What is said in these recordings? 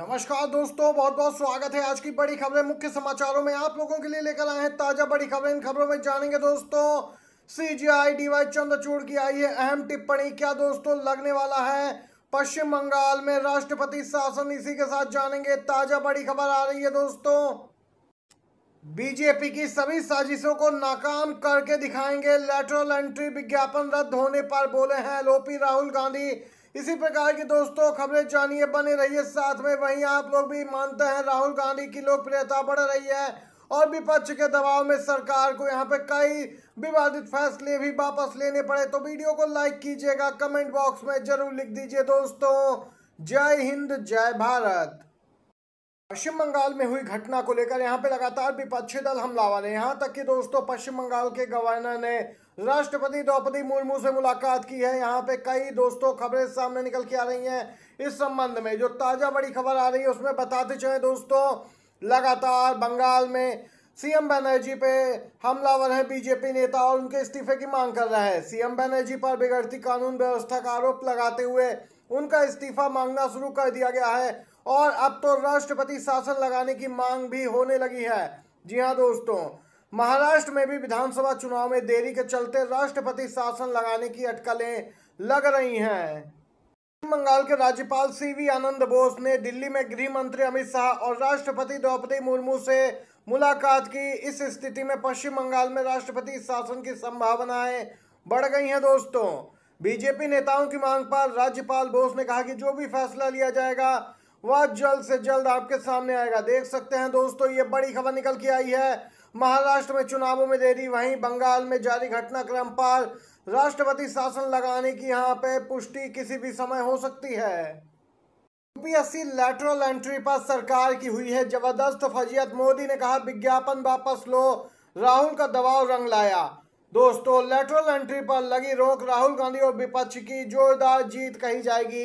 नमस्कार दोस्तों बहुत बहुत स्वागत है आज की बड़ी खबरें मुख्य समाचारों में आप लोगों के लिए लेकर आए हैं ताजा बड़ी खबरें इन खबरों में जानेंगे दोस्तों सीजीआई डीवाई चंद्रचूड़ की आई है अहम टिप्पणी क्या दोस्तों लगने वाला है पश्चिम बंगाल में राष्ट्रपति शासन इसी के साथ जानेंगे ताजा बड़ी खबर आ रही है दोस्तों बीजेपी की सभी साजिशों को नाकाम करके दिखाएंगे लेटरल एंट्री विज्ञापन रद्द होने पर बोले हैं एलओपी राहुल गांधी इसी प्रकार की दोस्तों खबरें जानिए बने रहिए साथ में वहीं आप लोग भी मानते हैं राहुल गांधी की लोकप्रियता बढ़ रही है और विपक्ष के दबाव में सरकार को यहाँ पे कई विवादित फैसले भी वापस लेने पड़े तो वीडियो को लाइक कीजिएगा कमेंट बॉक्स में जरूर लिख दीजिए दोस्तों जय हिंद जय भारत पश्चिम बंगाल में हुई घटना को लेकर यहां पे लगातार विपक्षी दल हमलावर है यहां तक कि दोस्तों पश्चिम बंगाल के गवर्नर ने राष्ट्रपति द्रौपदी मुर्मू से मुलाकात की है यहाँ पे कई दोस्तों खबरें सामने निकल के आ रही हैं इस संबंध में जो ताज़ा बड़ी खबर आ रही है उसमें बताते चले दोस्तों लगातार बंगाल में सीएम बनर्जी पे हमलावर है बीजेपी नेता और उनके इस्तीफे की मांग कर रहा है सीएम बनर्जी पर बिगड़ती कानून व्यवस्था का आरोप लगाते हुए उनका इस्तीफा मांगना शुरू कर दिया गया है और अब तो राष्ट्रपति शासन लगाने की मांग भी होने लगी है जी हाँ दोस्तों महाराष्ट्र में भी विधानसभा चुनाव में देरी के चलते राष्ट्रपति शासन लगाने की अटकलें लग रही हैं बंगाल के राज्यपाल सीवी आनंद बोस ने दिल्ली में गृह मंत्री अमित शाह और राष्ट्रपति द्रौपदी मुर्मू से मुलाकात की इस स्थिति में पश्चिम बंगाल में राष्ट्रपति शासन की संभावनाएं बढ़ गई हैं दोस्तों बीजेपी नेताओं की मांग पर राज्यपाल बोस ने कहा कि जो भी फैसला लिया जाएगा वह जल्द से जल्द आपके सामने आएगा देख सकते हैं दोस्तों ये बड़ी खबर निकल के आई है महाराष्ट्र में चुनावों में देरी वहीं बंगाल में जारी घटनाक्रम पर राष्ट्रपति शासन लगाने की यहाँ पे पुष्टि किसी भी समय हो सकती है यूपीएससी लेटरल एंट्री पर सरकार की हुई है जबरदस्त फजीयत मोदी ने कहा विज्ञापन वापस लो राहुल का दबाव रंग लाया दोस्तों लेटरल एंट्री पर लगी रोक राहुल गांधी और विपक्ष की जोरदार जीत कही जाएगी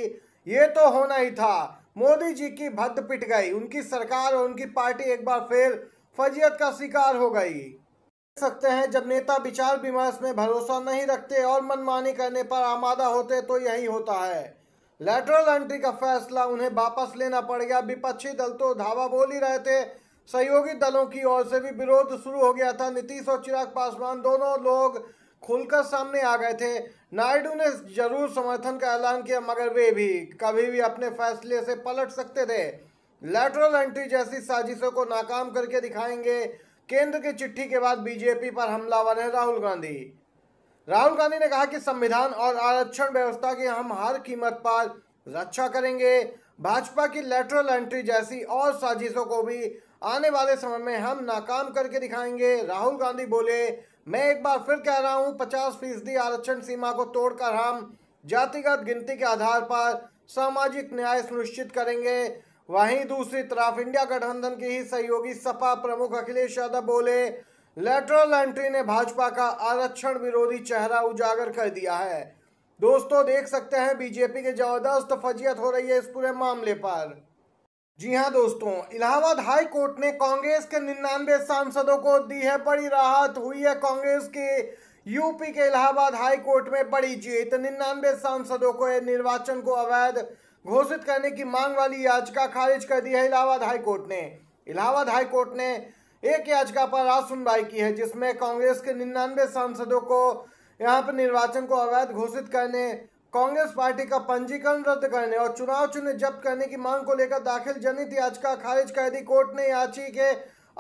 ये तो होना ही था मोदी जी की भद्द पिट गई उनकी सरकार और उनकी पार्टी एक बार फिर फजीयत का शिकार हो गई सकते हैं जब नेता विचार विमर्श में भरोसा नहीं रखते और मनमानी करने पर आमादा होते तो यही होता है लेटरल एंट्री का फैसला उन्हें वापस लेना पड़ गया विपक्षी दल तो धावा बोल ही रहे थे सहयोगी दलों की ओर से भी विरोध शुरू हो गया था नीतीश और चिराग पासवान दोनों लोग खुलकर सामने आ गए थे नायडू ने जरूर समर्थन का ऐलान किया मगर वे भी कभी भी अपने फैसले से पलट सकते थे लेटरल एंट्री जैसी साजिशों को नाकाम करके दिखाएंगे केंद्र की चिट्ठी के बाद बीजेपी पर हमलावर है राहुल गांधी राहुल गांधी ने कहा कि संविधान और आरक्षण व्यवस्था की हम हर कीमत पर रक्षा करेंगे भाजपा की लेटरल एंट्री जैसी और साजिशों को भी आने वाले समय में हम नाकाम करके दिखाएंगे राहुल गांधी बोले मैं एक बार फिर कह रहा हूं पचास फीसदी आरक्षण सीमा को तोड़कर हम जातिगत गिनती के आधार पर सामाजिक न्याय सुनिश्चित करेंगे वहीं दूसरी तरफ इंडिया गठबंधन के ही सहयोगी सपा प्रमुख अखिलेश यादव बोले लेटरल एंट्री ने भाजपा का आरक्षण विरोधी चेहरा उजागर कर दिया है दोस्तों देख सकते हैं बीजेपी की जबरदस्त फजियत हो रही है इस पूरे मामले पर जी हाँ दोस्तों इलाहाबाद हाई कोर्ट ने कांग्रेस के निन्यानवे सांसदों को दी है बड़ी राहत हुई है कांग्रेस के यूपी के इलाहाबाद हाई कोर्ट में बड़ी जीत निन्यानवे सांसदों को निर्वाचन को अवैध घोषित करने की मांग वाली याचिका खारिज कर दी है इलाहाबाद हाई कोर्ट ने इलाहाबाद हाई कोर्ट ने एक याचिका पर आज सुनवाई की है जिसमें कांग्रेस के निन्यानवे सांसदों को यहाँ पर निर्वाचन को अवैध घोषित करने कांग्रेस पार्टी का पंजीकरण रद्द करने और चुनाव चिन्ह जब्त करने की मांग को लेकर दाखिल जनित याचिका खारिज कर दी कोर्ट ने याची के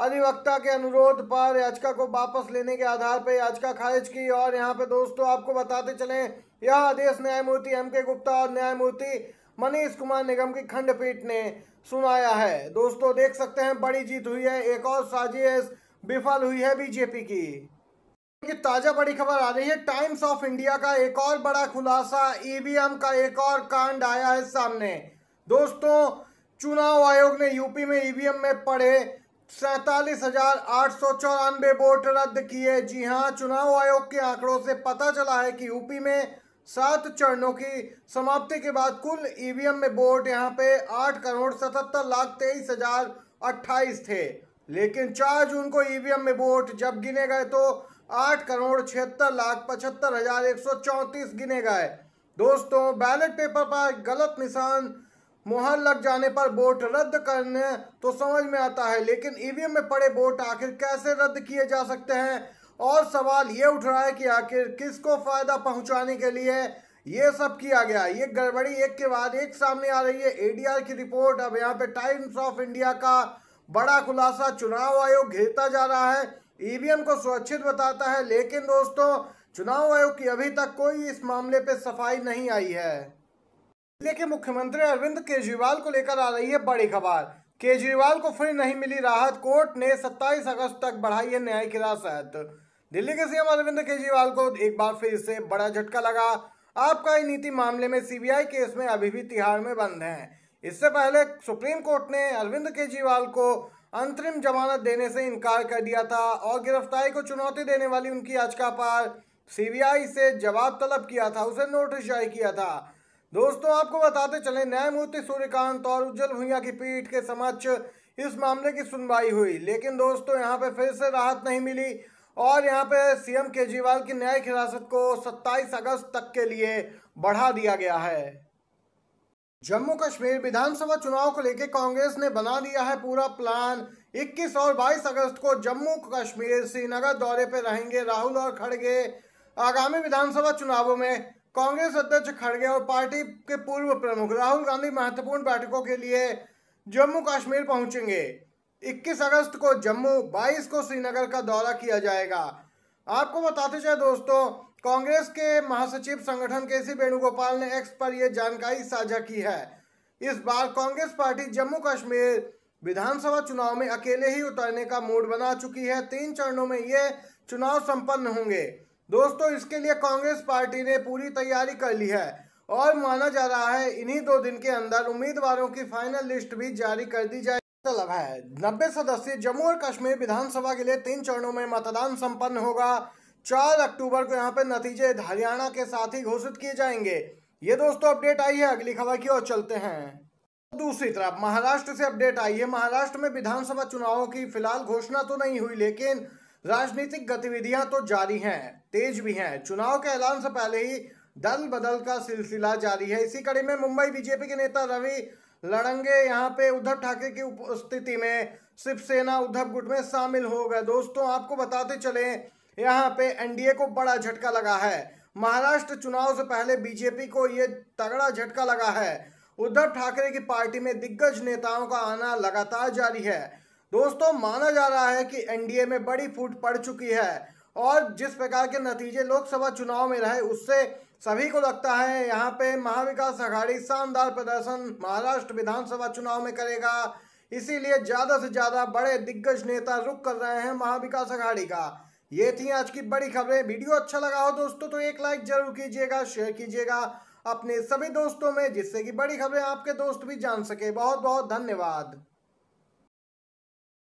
अधिवक्ता के अनुरोध पर याचिका को वापस लेने के आधार पर याचिका खारिज की और यहाँ पे दोस्तों आपको बताते चले यह आदेश न्यायमूर्ति एम के गुप्ता और न्यायमूर्ति मनीष कुमार निगम की खंडपीठ ने सुनाया है दोस्तों देख सकते हैं बड़ी जीत हुई है एक और साजिश विफल हुई है बीजेपी की की ताजा बड़ी खबर आ रही है टाइम्स ऑफ इंडिया का एक और बड़ा खुलासा ईवीएम e का एक और कांड आया है सामने दोस्तों चुनाव आयोग ने यूपी में ईवीएम e में पड़े सैतालीस हजार आठ सौ चौरानवे वोट रद्द किए जी हां चुनाव आयोग के आंकड़ों से पता चला है कि यूपी में सात चरणों की समाप्ति के बाद कुल ईवीएम e में वोट यहाँ पे आठ करोड़ सतहत्तर लाख तेईस हजार अट्ठाईस थे लेकिन चार जून को ईवीएम में वोट जब गिने गए तो आठ करोड़ छिहत्तर लाख पचहत्तर हजार एक सौ चौंतीस गिने गए दोस्तों बैलेट पेपर पर गलत निशान मोहर लग जाने पर वोट रद्द करने तो समझ में आता है लेकिन ईवीएम में पड़े वोट आखिर कैसे रद्द किए जा सकते हैं और सवाल ये उठ रहा है कि आखिर किसको फायदा पहुंचाने के लिए ये सब किया गया ये गड़बड़ी एक के बाद एक सामने आ रही है एडीआर की रिपोर्ट अब यहाँ पे टाइम्स ऑफ इंडिया का बड़ा खुलासा चुनाव आयोग घेरता जा रहा है ईवीएम को सुरक्षित बताता है लेकिन दोस्तों चुनाव आयोग की अभी तक कोई इस मामले पर सफाई नहीं आई है के मुख्यमंत्री अरविंद केजरीवाल को लेकर आ रही है बड़ी खबर केजरीवाल को फिर नहीं मिली राहत कोर्ट ने 27 अगस्त तक बढ़ाई है न्यायिक हिरासत दिल्ली के सीएम अरविंद केजरीवाल को एक बार फिर से बड़ा झटका लगा आपका ही नीति मामले में सीबीआई केस में अभी भी तिहाड़ में बंद है इससे पहले सुप्रीम कोर्ट ने अरविंद केजरीवाल को अंतरिम जमानत देने से इनकार कर दिया था और गिरफ्तारी को चुनौती देने वाली उनकी याचिका पर सीबीआई से जवाब तलब किया था उसे नोटिस जारी किया था दोस्तों आपको बताते चले न्यायमूर्ति सूर्यकांत और उज्जवल भुइया की पीठ के समक्ष इस मामले की सुनवाई हुई लेकिन दोस्तों यहाँ पे फिर से राहत नहीं मिली और यहाँ पे सीएम केजरीवाल की न्यायिक हिरासत को 27 अगस्त तक के लिए बढ़ा दिया गया है जम्मू कश्मीर विधानसभा चुनाव को लेकर कांग्रेस ने बना दिया है पूरा प्लान 21 और 22 अगस्त को जम्मू कश्मीर श्रीनगर दौरे पर रहेंगे राहुल और खड़गे आगामी विधानसभा चुनावों में कांग्रेस अध्यक्ष खड़गे और पार्टी के पूर्व प्रमुख राहुल गांधी महत्वपूर्ण बैठकों के लिए जम्मू कश्मीर पहुंचेंगे 21 अगस्त को जम्मू 22 को श्रीनगर का दौरा किया जाएगा आपको बताते जाए दोस्तों कांग्रेस के महासचिव संगठन के सी वेणुगोपाल ने एक्स पर यह जानकारी साझा की है इस बार कांग्रेस पार्टी जम्मू कश्मीर विधानसभा चुनाव में अकेले ही उतरने का मूड बना चुकी है तीन चरणों में ये चुनाव संपन्न होंगे दोस्तों इसके लिए कांग्रेस पार्टी ने पूरी तैयारी कर ली है और माना जा रहा है इन्हीं दो दिन के अंदर उम्मीदवारों की फाइनल लिस्ट भी जारी कर दी जाए तलब है नब्बे सदस्य जम्मू और कश्मीर विधानसभा के लिए तीन चरणों में मतदान संपन्न होगा चार अक्टूबर को यहाँ पे नतीजे हरियाणा के साथ ही घोषित किए जाएंगे ये दोस्तों अपडेट आई है अगली खबर की ओर चलते हैं दूसरी तरफ महाराष्ट्र से अपडेट आई है महाराष्ट्र में विधानसभा चुनावों की फिलहाल घोषणा तो नहीं हुई लेकिन राजनीतिक गतिविधियां तो जारी हैं तेज भी हैं चुनाव के ऐलान से पहले ही दल बदल का सिलसिला जारी है इसी कड़ी में मुंबई बीजेपी के नेता रवि लड़ंगे यहाँ पे उद्धव ठाकरे की उपस्थिति में शिवसेना उद्धव गुट में शामिल हो गए दोस्तों आपको बताते चले यहाँ पे एनडीए को बड़ा झटका लगा है महाराष्ट्र चुनाव से पहले बीजेपी को ये तगड़ा झटका लगा है उद्धव ठाकरे की पार्टी में दिग्गज नेताओं का आना लगातार जारी है दोस्तों माना जा रहा है कि एनडीए में बड़ी फूट पड़ चुकी है और जिस प्रकार के नतीजे लोकसभा चुनाव में रहे उससे सभी को लगता है यहाँ पे महाविकास अघाड़ी शानदार प्रदर्शन महाराष्ट्र विधानसभा चुनाव में करेगा इसीलिए ज़्यादा से ज़्यादा बड़े दिग्गज नेता रुक कर रहे हैं महाविकास अघाड़ी का ये थी आज की बड़ी खबरें वीडियो अच्छा लगा हो दोस्तों तो एक लाइक जरूर कीजिएगा शेयर कीजिएगा अपने सभी दोस्तों में जिससे कि बड़ी खबरें आपके दोस्त भी जान सके बहुत बहुत धन्यवाद